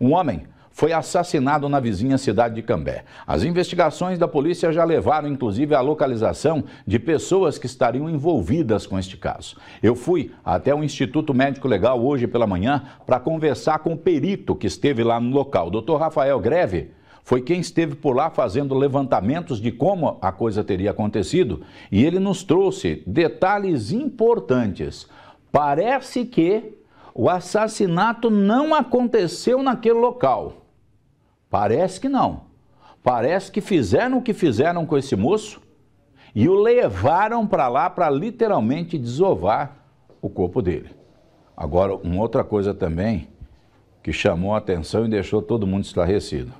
Um homem foi assassinado na vizinha cidade de Cambé. As investigações da polícia já levaram, inclusive, à localização de pessoas que estariam envolvidas com este caso. Eu fui até o Instituto Médico Legal hoje pela manhã para conversar com o perito que esteve lá no local. O doutor Rafael Greve foi quem esteve por lá fazendo levantamentos de como a coisa teria acontecido e ele nos trouxe detalhes importantes. Parece que o assassinato não aconteceu naquele local. Parece que não. Parece que fizeram o que fizeram com esse moço e o levaram para lá para literalmente desovar o corpo dele. Agora, uma outra coisa também que chamou a atenção e deixou todo mundo estarrecido.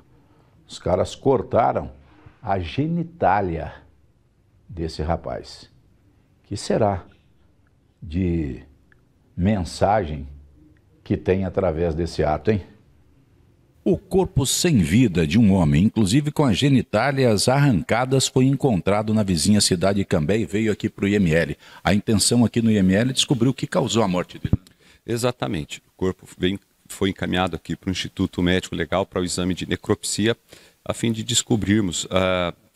Os caras cortaram a genitália desse rapaz. Que será de mensagem que tem através desse ato, hein? O corpo sem vida de um homem, inclusive com as genitálias arrancadas, foi encontrado na vizinha cidade de Cambé e veio aqui para o IML. A intenção aqui no IML é descobrir o que causou a morte dele. Exatamente. O corpo foi encaminhado aqui para o Instituto Médico Legal para o exame de necropsia, a fim de descobrirmos uh,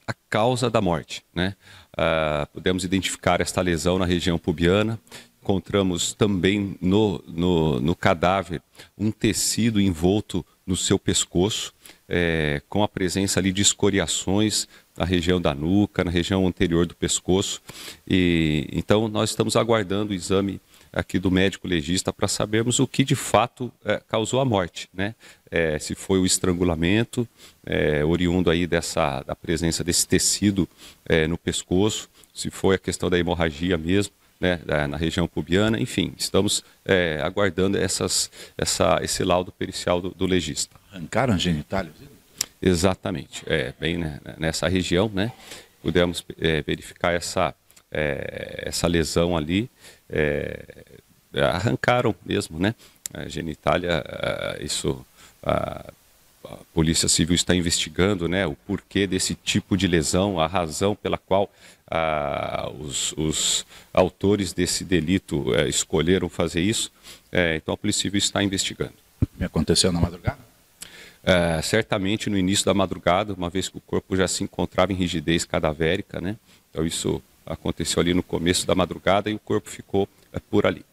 a causa da morte. Né? Uh, ah, pudemos identificar esta lesão na região pubiana encontramos também no, no, no cadáver um tecido envolto no seu pescoço, é, com a presença ali de escoriações na região da nuca, na região anterior do pescoço. E então nós estamos aguardando o exame aqui do médico legista para sabermos o que de fato é, causou a morte, né? É, se foi o estrangulamento é, oriundo aí dessa da presença desse tecido é, no pescoço, se foi a questão da hemorragia mesmo né, na região pubiana. Enfim, estamos é, aguardando essas, essa, esse laudo pericial do, do legista. Arrancaram genitálios? Exatamente, é, bem né, nessa região, né, pudemos é, verificar essa, é, essa lesão ali, é, arrancaram mesmo, né, a genitália, ah, isso... A, ah, a Polícia Civil está investigando né, o porquê desse tipo de lesão, a razão pela qual ah, os, os, autores desse delito eh, escolheram fazer isso. Eh, então a Polícia Civil está investigando. Aconteceu na madrugada? Eh, certamente no início da madrugada, uma vez que o corpo já se encontrava em rigidez cadavérica, né? então isso aconteceu ali no começo da madrugada e o corpo ficou eh, por ali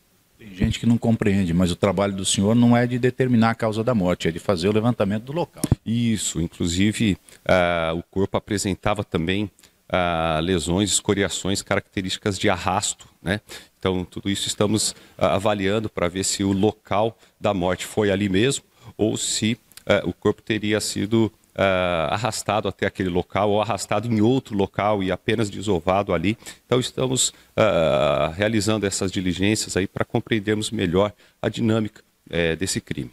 gente que não compreende, mas o trabalho do senhor não é de determinar a causa da morte, é de fazer o levantamento do local. Isso, inclusive uh, o corpo apresentava também uh, lesões, escoriações características de arrasto, né? Então tudo isso estamos uh, avaliando para ver se o local da morte foi ali mesmo ou se o corpo teria sido Uh, arrastado até aquele local ou arrastado em outro local e apenas desovado ali. Então estamos uh, realizando essas diligências aí para compreendermos melhor a dinâmica uh, desse crime.